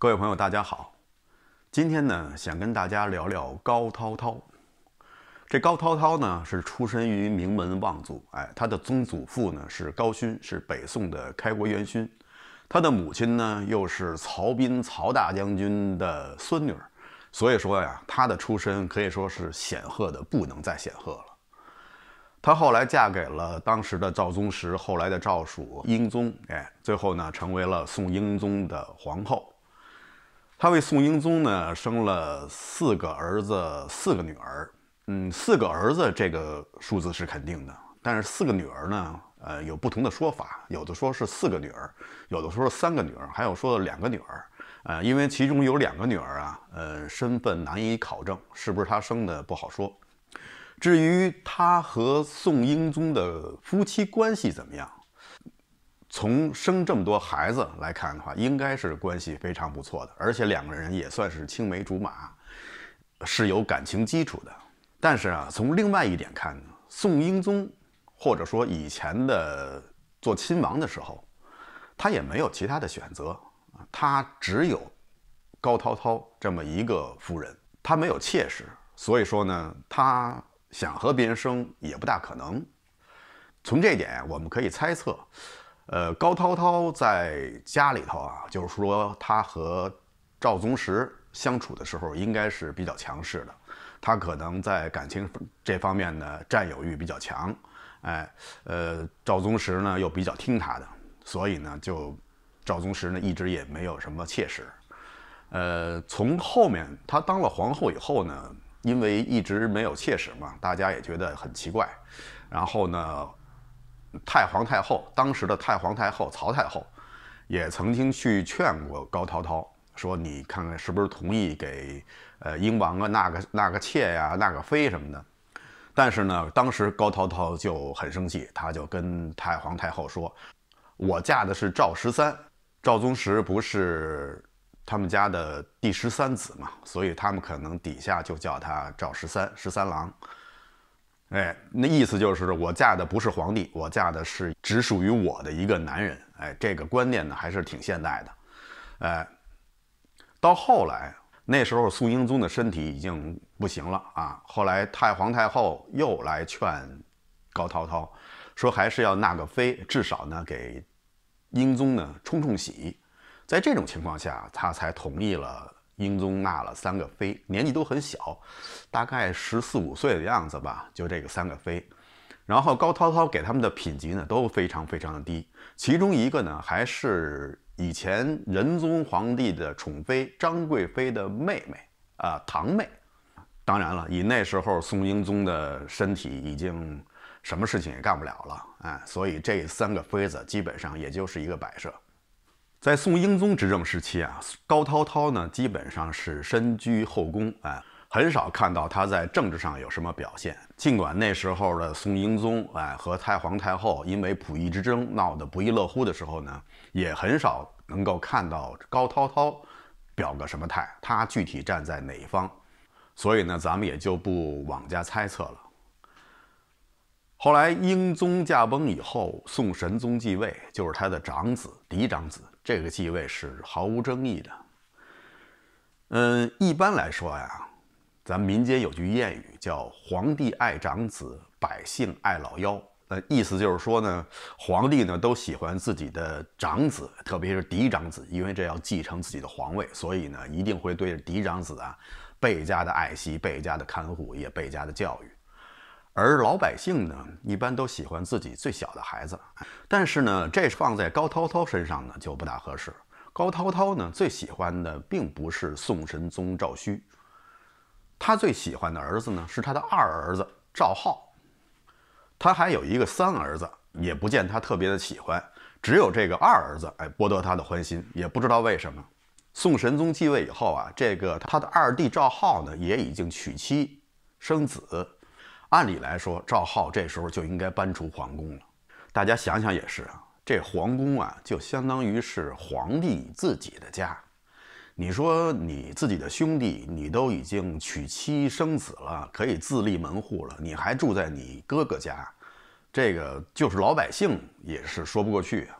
各位朋友，大家好。今天呢，想跟大家聊聊高涛涛。这高涛涛呢，是出身于名门望族，哎，他的曾祖父呢是高勋，是北宋的开国元勋。他的母亲呢，又是曹彬、曹大将军的孙女，所以说呀，他的出身可以说是显赫的不能再显赫了。他后来嫁给了当时的赵宗实，后来的赵曙英宗，哎，最后呢，成为了宋英宗的皇后。他为宋英宗呢生了四个儿子，四个女儿。嗯，四个儿子这个数字是肯定的，但是四个女儿呢，呃，有不同的说法。有的说是四个女儿，有的说是三个女儿，还有说两个女儿。啊，因为其中有两个女儿啊，呃，身份难以考证，是不是他生的不好说。至于他和宋英宗的夫妻关系怎么样？从生这么多孩子来看的话，应该是关系非常不错的，而且两个人也算是青梅竹马，是有感情基础的。但是啊，从另外一点看呢，宋英宗或者说以前的做亲王的时候，他也没有其他的选择，他只有高涛涛这么一个夫人，他没有妾室，所以说呢，他想和别人生也不大可能。从这点，我们可以猜测。呃，高涛涛在家里头啊，就是说他和赵宗实相处的时候，应该是比较强势的。他可能在感情这方面的占有欲比较强，哎，呃，赵宗实呢又比较听他的，所以呢，就赵宗实呢一直也没有什么妾室。呃，从后面他当了皇后以后呢，因为一直没有妾室嘛，大家也觉得很奇怪，然后呢。太皇太后，当时的太皇太后曹太后，也曾经去劝过高涛涛，说：“你看看是不是同意给呃英王啊纳个纳个妾呀，纳个妃什么的。”但是呢，当时高涛涛就很生气，他就跟太皇太后说：“我嫁的是赵十三，赵宗实不是他们家的第十三子嘛，所以他们可能底下就叫他赵十三、十三郎。”哎，那意思就是我嫁的不是皇帝，我嫁的是只属于我的一个男人。哎，这个观念呢还是挺现代的。哎，到后来那时候，宋英宗的身体已经不行了啊。后来太皇太后又来劝高滔滔，说还是要纳个妃，至少呢给英宗呢冲冲喜。在这种情况下，他才同意了。英宗纳了三个妃，年纪都很小，大概十四五岁的样子吧。就这个三个妃，然后高滔滔给他们的品级呢都非常非常的低。其中一个呢还是以前仁宗皇帝的宠妃张贵妃的妹妹啊堂妹。当然了，以那时候宋英宗的身体已经什么事情也干不了了，哎，所以这三个妃子基本上也就是一个摆设。在宋英宗执政时期啊，高滔滔呢基本上是身居后宫，哎，很少看到他在政治上有什么表现。尽管那时候的宋英宗，哎，和太皇太后因为溥仪之争闹得不亦乐乎的时候呢，也很少能够看到高滔滔表个什么态，他具体站在哪一方，所以呢，咱们也就不妄加猜测了。后来英宗驾崩以后，宋神宗继位，就是他的长子，嫡长子。这个继位是毫无争议的。嗯，一般来说呀，咱民间有句谚语叫“皇帝爱长子，百姓爱老幺”。那意思就是说呢，皇帝呢都喜欢自己的长子，特别是嫡长子，因为这要继承自己的皇位，所以呢一定会对嫡长子啊倍加的爱惜、倍加的看护、也倍加的教育。而老百姓呢，一般都喜欢自己最小的孩子，但是呢，这放在高涛涛身上呢就不大合适。高涛涛呢，最喜欢的并不是宋神宗赵顼，他最喜欢的儿子呢是他的二儿子赵浩，他还有一个三儿子，也不见他特别的喜欢，只有这个二儿子哎博得他的欢心，也不知道为什么。宋神宗继位以后啊，这个他的二弟赵浩呢也已经娶妻生子。按理来说，赵浩这时候就应该搬出皇宫了。大家想想也是啊，这皇宫啊，就相当于是皇帝自己的家。你说你自己的兄弟，你都已经娶妻生子了，可以自立门户了，你还住在你哥哥家，这个就是老百姓也是说不过去啊。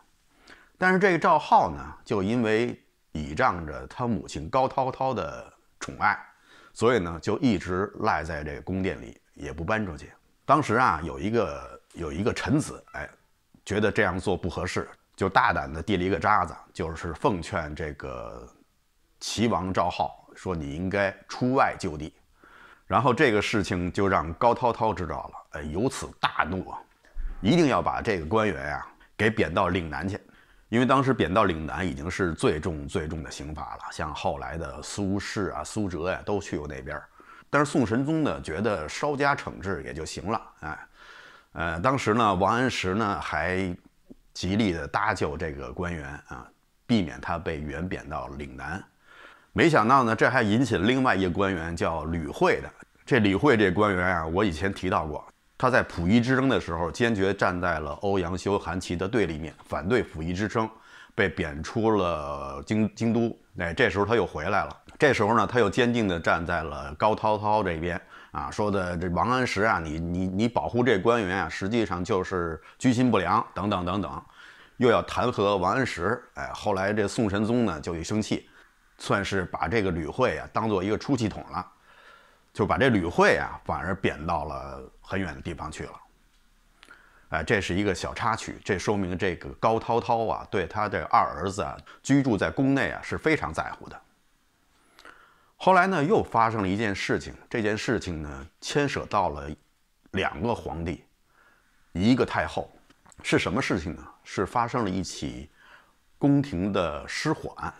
但是这个赵浩呢，就因为倚仗着他母亲高滔滔的宠爱，所以呢，就一直赖在这宫殿里。也不搬出去。当时啊，有一个有一个臣子，哎，觉得这样做不合适，就大胆地递了一个渣子，就是奉劝这个齐王赵浩说：“你应该出外就地。”然后这个事情就让高滔滔知道了，哎，由此大怒啊，一定要把这个官员呀给贬到岭南去，因为当时贬到岭南已经是最重最重的刑罚了。像后来的苏轼啊、苏辙呀，都去过那边。但是宋神宗呢，觉得稍加惩治也就行了，哎，呃，当时呢，王安石呢还极力的搭救这个官员啊，避免他被远贬到岭南。没想到呢，这还引起了另外一个官员叫吕慧的。这吕慧这官员啊，我以前提到过。他在溥仪之争的时候，坚决站在了欧阳修、韩琦的对立面，反对溥仪之争，被贬出了京京都。哎，这时候他又回来了。这时候呢，他又坚定地站在了高滔滔这边啊，说的这王安石啊，你你你保护这官员啊，实际上就是居心不良等等等等，又要弹劾王安石。哎，后来这宋神宗呢就一生气，算是把这个吕惠啊当做一个出气筒了，就把这吕惠啊反而贬到了。很远的地方去了，哎，这是一个小插曲。这说明这个高涛涛啊，对他的二儿子啊居住在宫内啊是非常在乎的。后来呢，又发生了一件事情，这件事情呢牵扯到了两个皇帝，一个太后。是什么事情呢？是发生了一起宫廷的失火案，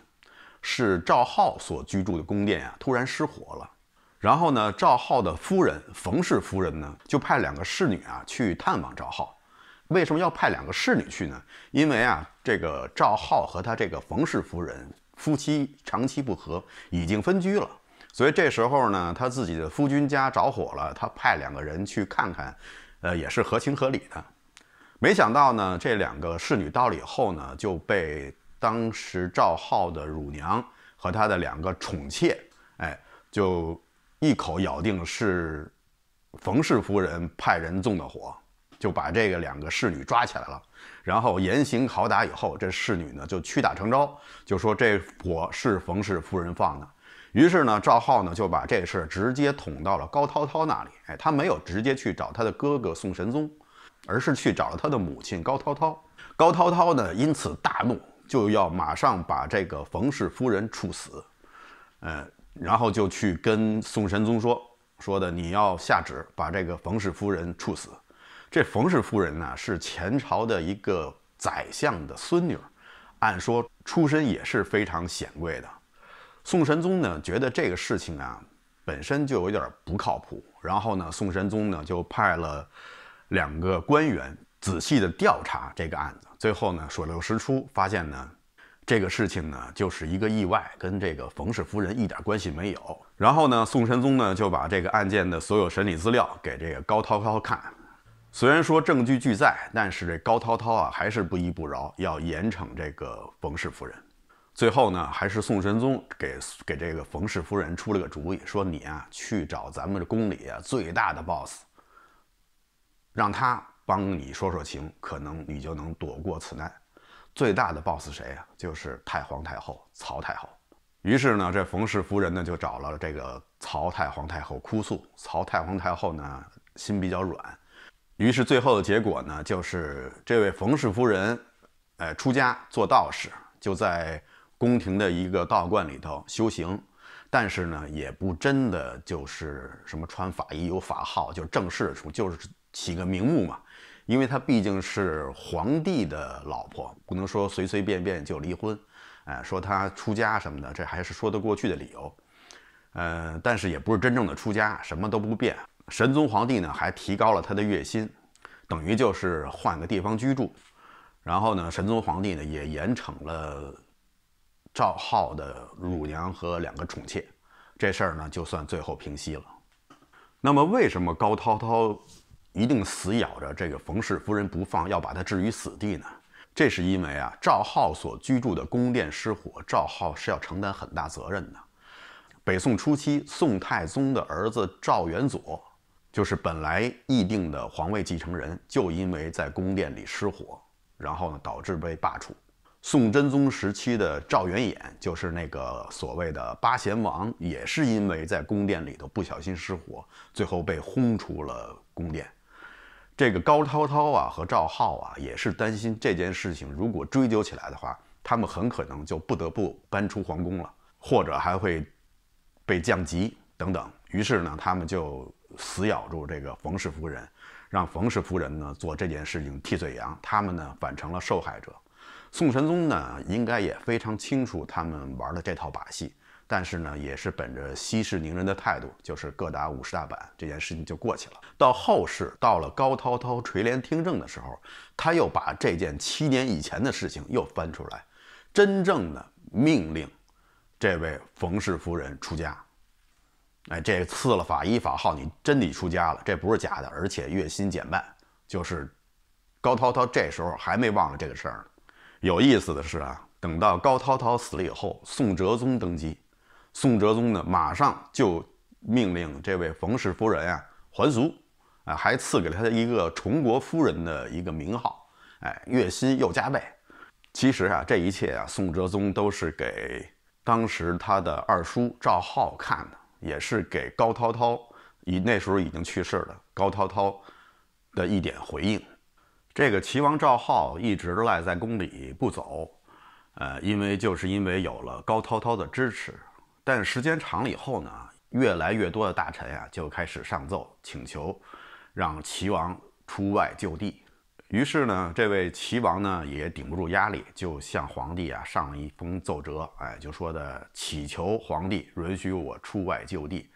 是赵浩所居住的宫殿啊突然失火了。然后呢，赵浩的夫人冯氏夫人呢，就派两个侍女啊去探望赵浩。为什么要派两个侍女去呢？因为啊，这个赵浩和他这个冯氏夫人夫妻长期不和，已经分居了。所以这时候呢，他自己的夫君家着火了，他派两个人去看看，呃，也是合情合理的。没想到呢，这两个侍女到了以后呢，就被当时赵浩的乳娘和他的两个宠妾，哎，就。一口咬定是冯氏夫人派人纵的火，就把这个两个侍女抓起来了，然后严刑拷打以后，这侍女呢就屈打成招，就说这火是冯氏夫人放的。于是呢，赵浩呢就把这事直接捅到了高涛涛那里。哎，他没有直接去找他的哥哥宋神宗，而是去找了他的母亲高滔滔。高滔滔呢因此大怒，就要马上把这个冯氏夫人处死。嗯。然后就去跟宋神宗说，说的你要下旨把这个冯氏夫人处死。这冯氏夫人呢是前朝的一个宰相的孙女，按说出身也是非常显贵的。宋神宗呢觉得这个事情啊本身就有点不靠谱，然后呢宋神宗呢就派了两个官员仔细的调查这个案子，最后呢水落石出，发现呢。这个事情呢，就是一个意外，跟这个冯氏夫人一点关系没有。然后呢，宋神宗呢就把这个案件的所有审理资料给这个高涛涛看。虽然说证据俱在，但是这高涛涛啊还是不依不饶，要严惩这个冯氏夫人。最后呢，还是宋神宗给给这个冯氏夫人出了个主意，说你啊去找咱们这宫里啊最大的 boss，让他帮你说说情，可能你就能躲过此难。最大的 boss 谁呀？就是太皇太后曹太后。于是呢，这冯氏夫人呢就找了这个曹太皇太后哭诉。曹太皇太后呢心比较软，于是最后的结果呢就是这位冯氏夫人，呃，出家做道士，就在宫廷的一个道观里头修行。但是呢，也不真的就是什么穿法衣、有法号，就正式出，就是起个名目嘛。因为她毕竟是皇帝的老婆，不能说随随便便就离婚，哎，说她出家什么的，这还是说得过去的理由，呃，但是也不是真正的出家，什么都不变。神宗皇帝呢，还提高了他的月薪，等于就是换个地方居住，然后呢，神宗皇帝呢也严惩了赵浩的乳娘和两个宠妾，这事儿呢就算最后平息了。那么为什么高滔滔？一定死咬着这个冯氏夫人不放，要把她置于死地呢？这是因为啊，赵浩所居住的宫殿失火，赵浩是要承担很大责任的。北宋初期，宋太宗的儿子赵元佐，就是本来议定的皇位继承人，就因为在宫殿里失火，然后呢，导致被罢黜。宋真宗时期的赵元衍，就是那个所谓的八贤王，也是因为在宫殿里头不小心失火，最后被轰出了宫殿。这个高涛涛啊和赵浩啊也是担心这件事情如果追究起来的话，他们很可能就不得不搬出皇宫了，或者还会被降级等等。于是呢，他们就死咬住这个冯氏夫人，让冯氏夫人呢做这件事情替罪羊，他们呢反成了受害者。宋神宗呢应该也非常清楚他们玩的这套把戏。但是呢，也是本着息事宁人的态度，就是各打五十大板，这件事情就过去了。到后世，到了高滔滔垂帘听政的时候，他又把这件七年以前的事情又翻出来，真正的命令这位冯氏夫人出家。哎，这赐了法医法号，你真的出家了，这不是假的，而且月薪减半。就是高滔滔这时候还没忘了这个事儿呢。有意思的是啊，等到高滔滔死了以后，宋哲宗登基。宋哲宗呢，马上就命令这位冯氏夫人啊还俗，啊还赐给了他一个崇国夫人的一个名号，哎，月薪又加倍。其实啊，这一切啊，宋哲宗都是给当时他的二叔赵浩看的，也是给高涛涛，以那时候已经去世了高涛涛的一点回应。这个齐王赵浩一直赖在宫里不走，呃，因为就是因为有了高涛涛的支持。但时间长了以后呢，越来越多的大臣呀就开始上奏请求，让齐王出外就地。于是呢，这位齐王呢也顶不住压力，就向皇帝啊上了一封奏折，哎，就说的祈求皇帝允许我出外就地。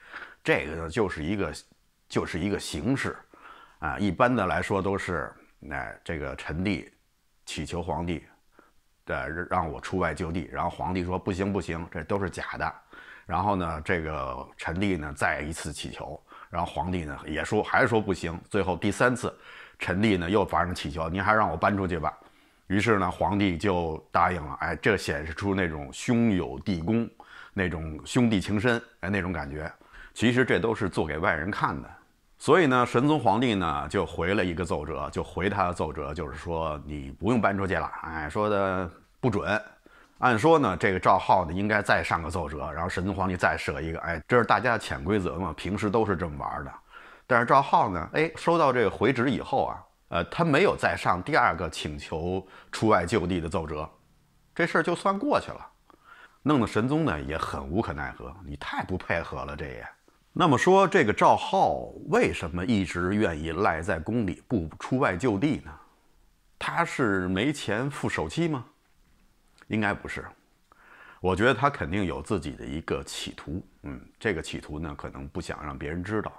这个呢就是一个就是一个形式，啊，一般的来说都是，哎，这个臣弟祈求皇帝的让我出外就地，然后皇帝说不行不行，这都是假的。然后呢，这个陈帝呢再一次乞求，然后皇帝呢也说还是说不行。最后第三次，陈帝呢又发生乞求，您还让我搬出去吧？于是呢，皇帝就答应了。哎，这显示出那种兄友弟恭，那种兄弟情深，哎，那种感觉。其实这都是做给外人看的。所以呢，神宗皇帝呢就回了一个奏折，就回他的奏折就是说你不用搬出去了。哎，说的不准。按说呢，这个赵浩呢应该再上个奏折，然后神宗皇帝再设一个，哎，这是大家的潜规则嘛，平时都是这么玩的。但是赵浩呢，哎，收到这个回旨以后啊，呃，他没有再上第二个请求出外就地的奏折，这事儿就算过去了。弄得神宗呢也很无可奈何，你太不配合了，这也。那么说这个赵浩为什么一直愿意赖在宫里不出外就地呢？他是没钱付首期吗？应该不是，我觉得他肯定有自己的一个企图，嗯，这个企图呢，可能不想让别人知道，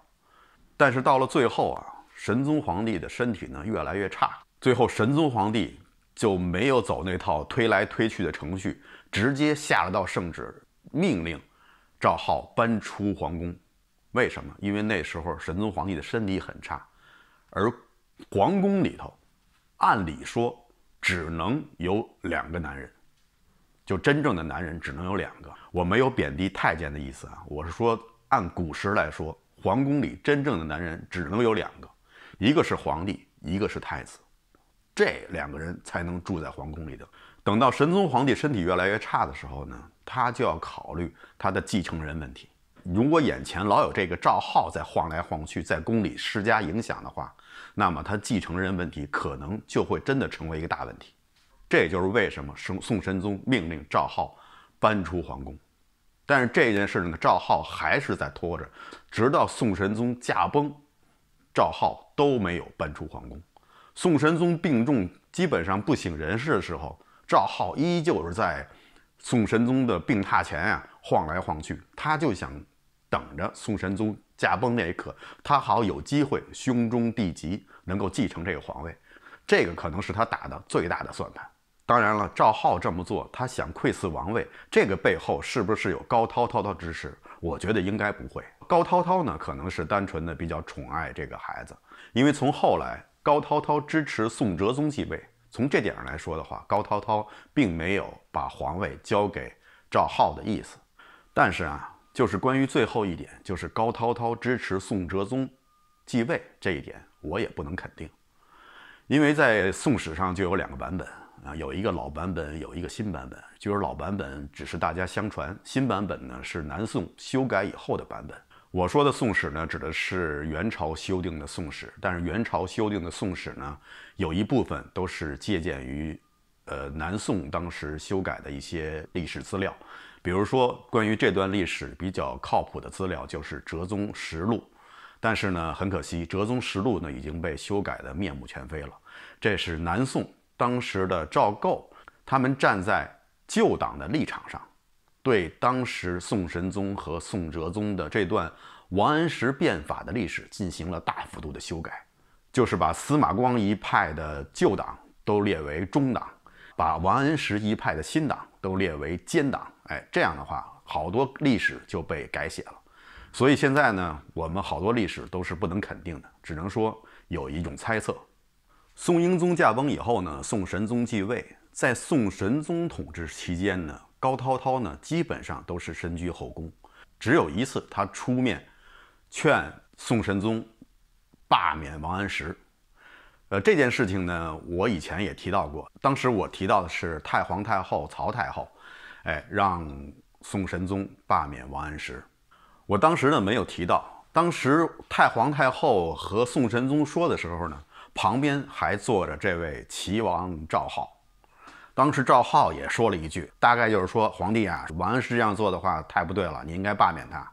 但是到了最后啊，神宗皇帝的身体呢越来越差，最后神宗皇帝就没有走那套推来推去的程序，直接下了道圣旨，命令赵浩搬出皇宫。为什么？因为那时候神宗皇帝的身体很差，而皇宫里头，按理说只能有两个男人。就真正的男人只能有两个，我没有贬低太监的意思啊，我是说按古时来说，皇宫里真正的男人只能有两个，一个是皇帝，一个是太子，这两个人才能住在皇宫里的。等到神宗皇帝身体越来越差的时候呢，他就要考虑他的继承人问题。如果眼前老有这个赵浩在晃来晃去，在宫里施加影响的话，那么他继承人问题可能就会真的成为一个大问题。这也就是为什么宋宋神宗命令赵浩搬出皇宫，但是这件事情呢，赵浩还是在拖着，直到宋神宗驾崩，赵浩都没有搬出皇宫。宋神宗病重，基本上不省人事的时候，赵浩依旧是在宋神宗的病榻前啊晃来晃去。他就想等着宋神宗驾崩那一刻，他好有机会胸中地及，能够继承这个皇位。这个可能是他打的最大的算盘。当然了，赵浩这么做，他想窥伺王位，这个背后是不是有高滔滔的支持？我觉得应该不会。高滔滔呢，可能是单纯的比较宠爱这个孩子，因为从后来高滔滔支持宋哲宗继位，从这点上来说的话，高滔滔并没有把皇位交给赵浩的意思。但是啊，就是关于最后一点，就是高滔滔支持宋哲宗继位这一点，我也不能肯定，因为在宋史上就有两个版本。啊，有一个老版本，有一个新版本。就是老版本只是大家相传，新版本呢是南宋修改以后的版本。我说的《宋史》呢，指的是元朝修订的《宋史》，但是元朝修订的《宋史》呢，有一部分都是借鉴于，呃，南宋当时修改的一些历史资料。比如说，关于这段历史比较靠谱的资料就是《哲宗实录》，但是呢，很可惜，《哲宗实录》呢已经被修改得面目全非了。这是南宋。当时的赵构，他们站在旧党的立场上，对当时宋神宗和宋哲宗的这段王安石变法的历史进行了大幅度的修改，就是把司马光一派的旧党都列为中党，把王安石一派的新党都列为奸党。哎，这样的话，好多历史就被改写了。所以现在呢，我们好多历史都是不能肯定的，只能说有一种猜测。宋英宗驾崩以后呢，宋神宗继位。在宋神宗统治期间呢，高滔滔呢基本上都是身居后宫，只有一次他出面劝宋神宗罢免王安石。呃，这件事情呢，我以前也提到过。当时我提到的是太皇太后曹太后，哎，让宋神宗罢免王安石。我当时呢没有提到，当时太皇太后和宋神宗说的时候呢。旁边还坐着这位齐王赵浩，当时赵浩也说了一句，大概就是说皇帝啊，王安石这样做的话太不对了，你应该罢免他。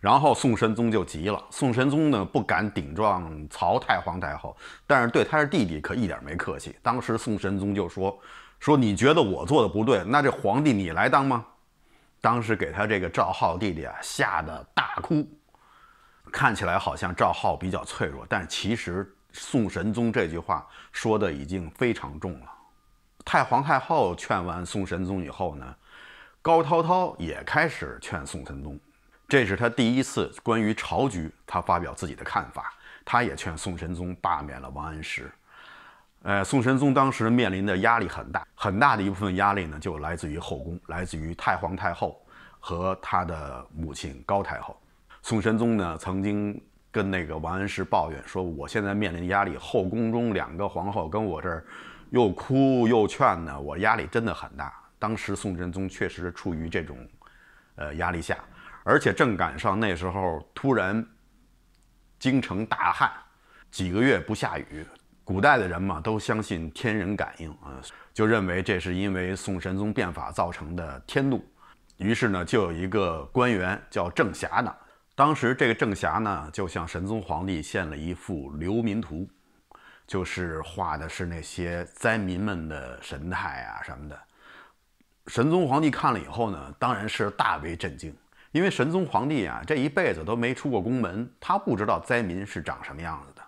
然后宋神宗就急了，宋神宗呢不敢顶撞曹太皇太后，但是对他的弟弟可一点没客气。当时宋神宗就说：“说你觉得我做的不对，那这皇帝你来当吗？”当时给他这个赵浩弟弟啊吓得大哭，看起来好像赵浩比较脆弱，但其实。宋神宗这句话说的已经非常重了。太皇太后劝完宋神宗以后呢，高涛涛也开始劝宋神宗，这是他第一次关于朝局他发表自己的看法。他也劝宋神宗罢免了王安石。呃，宋神宗当时面临的压力很大，很大的一部分压力呢就来自于后宫，来自于太皇太后和他的母亲高太后。宋神宗呢曾经。跟那个王安石抱怨说：“我现在面临的压力，后宫中两个皇后跟我这儿又哭又劝呢，我压力真的很大。”当时宋神宗确实处于这种，呃压力下，而且正赶上那时候突然京城大旱，几个月不下雨。古代的人嘛，都相信天人感应，啊，就认为这是因为宋神宗变法造成的天怒。于是呢，就有一个官员叫郑霞呢。当时这个郑霞呢，就向神宗皇帝献了一幅《流民图》，就是画的是那些灾民们的神态啊什么的。神宗皇帝看了以后呢，当然是大为震惊，因为神宗皇帝啊这一辈子都没出过宫门，他不知道灾民是长什么样子的。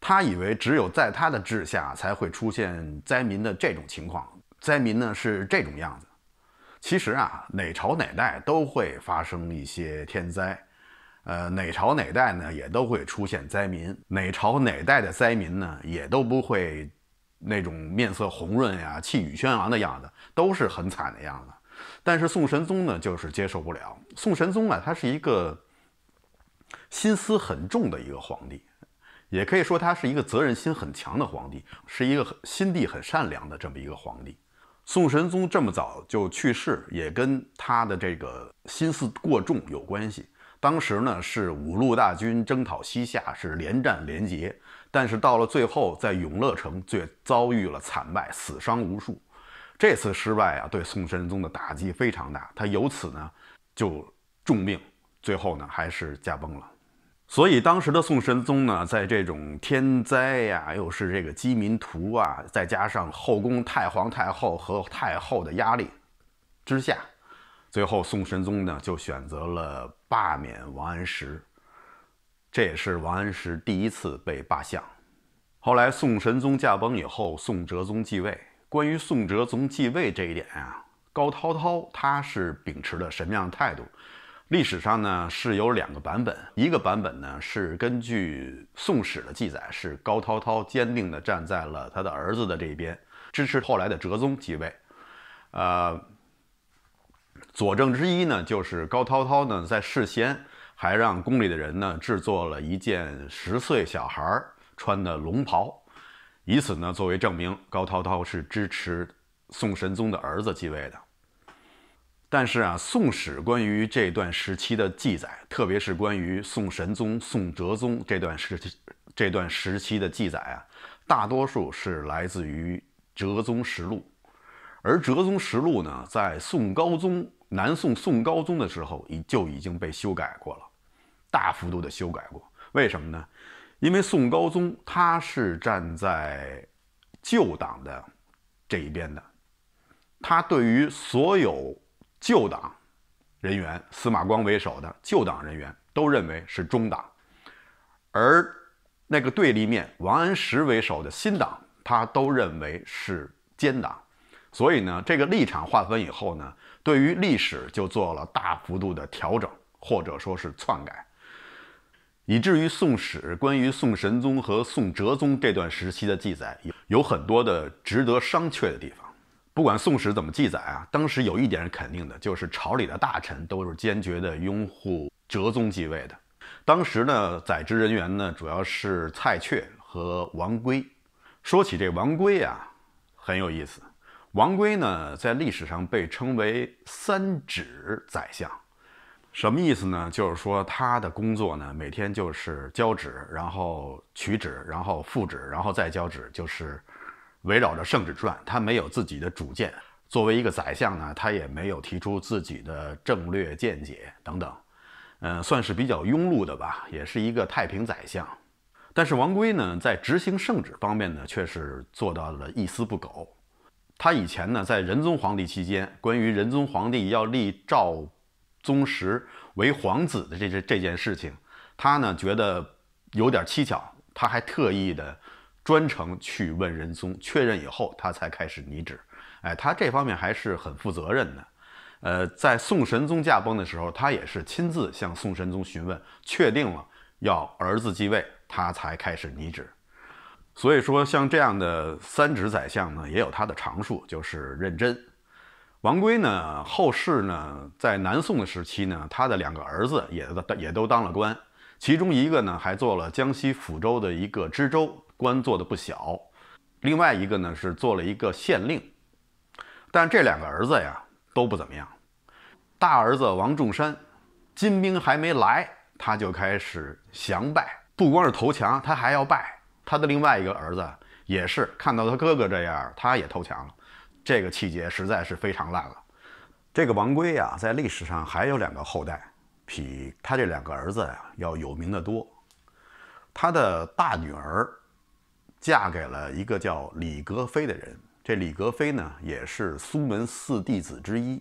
他以为只有在他的治下才会出现灾民的这种情况，灾民呢是这种样子。其实啊，哪朝哪代都会发生一些天灾。呃，哪朝哪代呢，也都会出现灾民。哪朝哪代的灾民呢，也都不会那种面色红润呀、气宇轩昂的样子，都是很惨的样子。但是宋神宗呢，就是接受不了。宋神宗啊，他是一个心思很重的一个皇帝，也可以说他是一个责任心很强的皇帝，是一个心地很善良的这么一个皇帝。宋神宗这么早就去世，也跟他的这个心思过重有关系。当时呢是五路大军征讨西夏，是连战连捷，但是到了最后，在永乐城却遭遇了惨败，死伤无数。这次失败啊，对宋神宗的打击非常大，他由此呢就重病，最后呢还是驾崩了。所以当时的宋神宗呢，在这种天灾呀，又是这个饥民涂啊，再加上后宫太皇太后和太后的压力之下。最后，宋神宗呢就选择了罢免王安石，这也是王安石第一次被罢相。后来，宋神宗驾崩以后，宋哲宗继位。关于宋哲宗继位这一点啊，高涛涛他是秉持了什么样的态度？历史上呢是有两个版本，一个版本呢是根据《宋史》的记载，是高涛涛坚定地站在了他的儿子的这一边，支持后来的哲宗继位。呃，佐证之一呢，就是高涛涛呢在事先还让宫里的人呢制作了一件十岁小孩穿的龙袍，以此呢作为证明高涛涛是支持宋神宗的儿子继位的。但是啊，《宋史》关于这段时期的记载，特别是关于宋神宗、宋哲宗这段时这段时期的记载啊，大多数是来自于《哲宗实录》。而《哲宗实录》呢，在宋高宗南宋宋高宗的时候已就已经被修改过了，大幅度的修改过。为什么呢？因为宋高宗他是站在旧党的这一边的，他对于所有旧党人员司马光为首的旧党人员都认为是中党，而那个对立面王安石为首的新党，他都认为是奸党。所以呢，这个立场划分以后呢，对于历史就做了大幅度的调整，或者说是篡改，以至于《宋史》关于宋神宗和宋哲宗这段时期的记载，有很多的值得商榷的地方。不管《宋史》怎么记载啊，当时有一点是肯定的，就是朝里的大臣都是坚决的拥护哲宗继位的。当时呢，宰职人员呢，主要是蔡确和王珪。说起这王珪啊，很有意思。王圭呢，在历史上被称为“三指宰相，什么意思呢？就是说他的工作呢，每天就是交纸，然后取纸，然后复纸，然后再交纸，就是围绕着圣旨转。他没有自己的主见，作为一个宰相呢，他也没有提出自己的政略见解等等，嗯，算是比较庸碌的吧，也是一个太平宰相。但是王圭呢，在执行圣旨方面呢，却是做到了一丝不苟。他以前呢，在仁宗皇帝期间，关于仁宗皇帝要立赵宗实为皇子的这这这件事情，他呢觉得有点蹊跷，他还特意的专程去问仁宗确认以后，他才开始拟旨。哎，他这方面还是很负责任的。呃，在宋神宗驾崩的时候，他也是亲自向宋神宗询问，确定了要儿子继位，他才开始拟旨。所以说，像这样的三职宰相呢，也有他的长处，就是认真。王圭呢，后世呢，在南宋的时期呢，他的两个儿子也都也都当了官，其中一个呢，还做了江西抚州的一个知州，官做的不小；另外一个呢，是做了一个县令。但这两个儿子呀，都不怎么样。大儿子王仲山，金兵还没来，他就开始降拜，不光是投降，他还要拜。他的另外一个儿子也是看到他哥哥这样，他也投降了。这个气节实在是非常烂了。这个王规呀，在历史上还有两个后代，比他这两个儿子呀要有名的多。他的大女儿嫁给了一个叫李格非的人，这李格非呢也是苏门四弟子之一。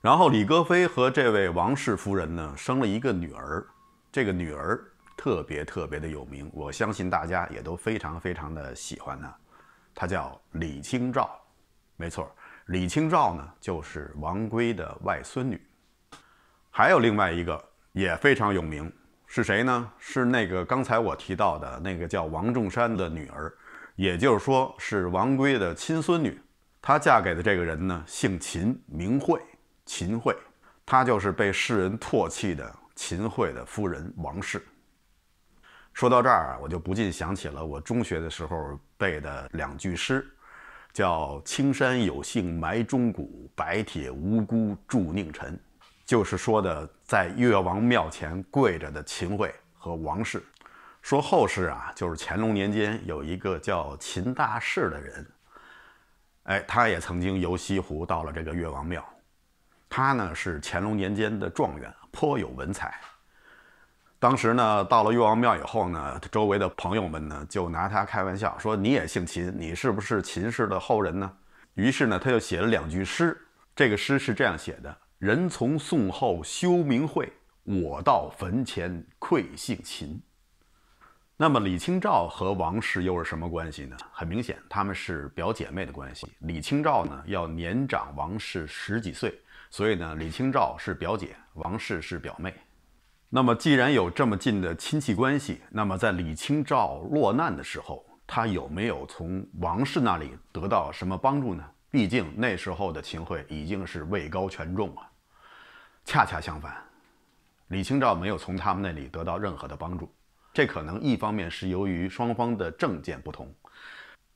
然后李格非和这位王氏夫人呢生了一个女儿，这个女儿。特别特别的有名，我相信大家也都非常非常的喜欢呢。她叫李清照，没错，李清照呢就是王珪的外孙女。还有另外一个也非常有名，是谁呢？是那个刚才我提到的那个叫王仲山的女儿，也就是说是王珪的亲孙女。她嫁给的这个人呢，姓秦，名惠，秦桧，她就是被世人唾弃的秦桧的夫人王氏。说到这儿啊，我就不禁想起了我中学的时候背的两句诗，叫“青山有幸埋忠骨，白铁无辜铸佞臣”，就是说的在越王庙前跪着的秦桧和王氏。说后世啊，就是乾隆年间有一个叫秦大士的人，哎，他也曾经游西湖，到了这个越王庙。他呢是乾隆年间的状元，颇有文采。当时呢，到了岳王庙以后呢，周围的朋友们呢就拿他开玩笑，说你也姓秦，你是不是秦氏的后人呢？于是呢，他就写了两句诗。这个诗是这样写的：“人从宋后修名讳，我到坟前愧姓秦。”那么李清照和王氏又是什么关系呢？很明显，他们是表姐妹的关系。李清照呢要年长王氏十几岁，所以呢，李清照是表姐，王氏是表妹。那么，既然有这么近的亲戚关系，那么在李清照落难的时候，他有没有从王氏那里得到什么帮助呢？毕竟那时候的秦桧已经是位高权重了。恰恰相反，李清照没有从他们那里得到任何的帮助。这可能一方面是由于双方的政见不同。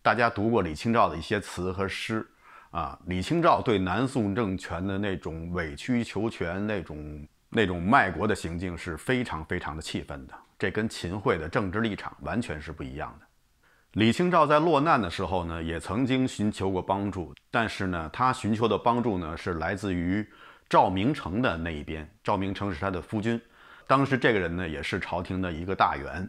大家读过李清照的一些词和诗啊，李清照对南宋政权的那种委曲求全那种。那种卖国的行径是非常非常的气愤的，这跟秦桧的政治立场完全是不一样的。李清照在落难的时候呢，也曾经寻求过帮助，但是呢，他寻求的帮助呢是来自于赵明诚的那一边。赵明诚是他的夫君，当时这个人呢也是朝廷的一个大员，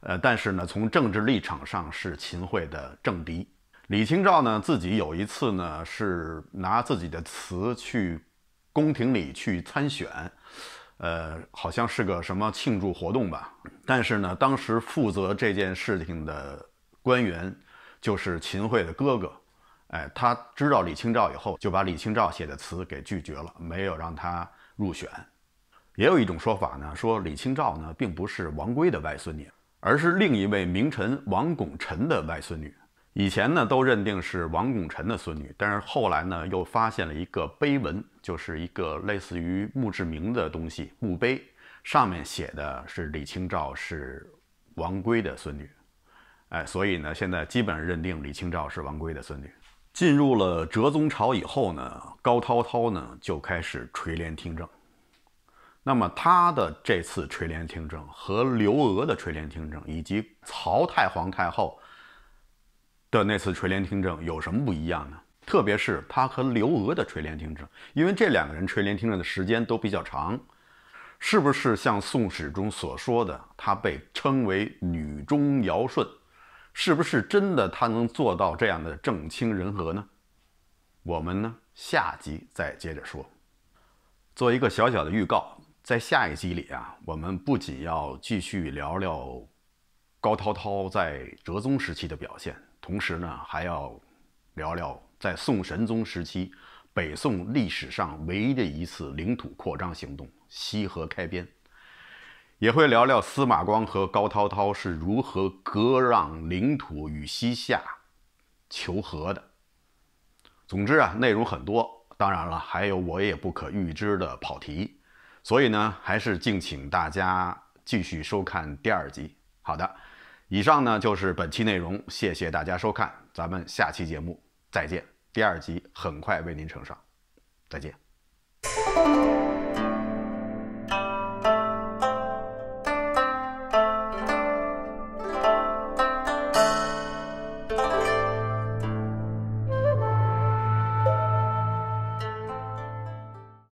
呃，但是呢，从政治立场上是秦桧的政敌。李清照呢自己有一次呢是拿自己的词去宫廷里去参选。呃，好像是个什么庆祝活动吧，但是呢，当时负责这件事情的官员就是秦桧的哥哥，哎，他知道李清照以后，就把李清照写的词给拒绝了，没有让他入选。也有一种说法呢，说李清照呢并不是王珪的外孙女，而是另一位名臣王拱辰的外孙女。以前呢，都认定是王拱辰的孙女，但是后来呢，又发现了一个碑文，就是一个类似于墓志铭的东西，墓碑上面写的是李清照是王规的孙女，哎，所以呢，现在基本上认定李清照是王规的孙女。进入了哲宗朝以后呢，高滔滔呢就开始垂帘听政。那么他的这次垂帘听政和刘娥的垂帘听政以及曹太皇太后。的那次垂帘听政有什么不一样呢？特别是他和刘娥的垂帘听政，因为这两个人垂帘听政的时间都比较长，是不是像《宋史》中所说的，她被称为“女中尧舜”，是不是真的她能做到这样的政清人和呢？我们呢，下集再接着说，做一个小小的预告，在下一集里啊，我们不仅要继续聊聊。高涛涛在哲宗时期的表现，同时呢还要聊聊在宋神宗时期，北宋历史上唯一的一次领土扩张行动——西河开边，也会聊聊司马光和高滔滔是如何割让领土与西夏求和的。总之啊，内容很多，当然了，还有我也不可预知的跑题，所以呢，还是敬请大家继续收看第二集。好的。以上呢就是本期内容，谢谢大家收看，咱们下期节目再见。第二集很快为您呈上，再见。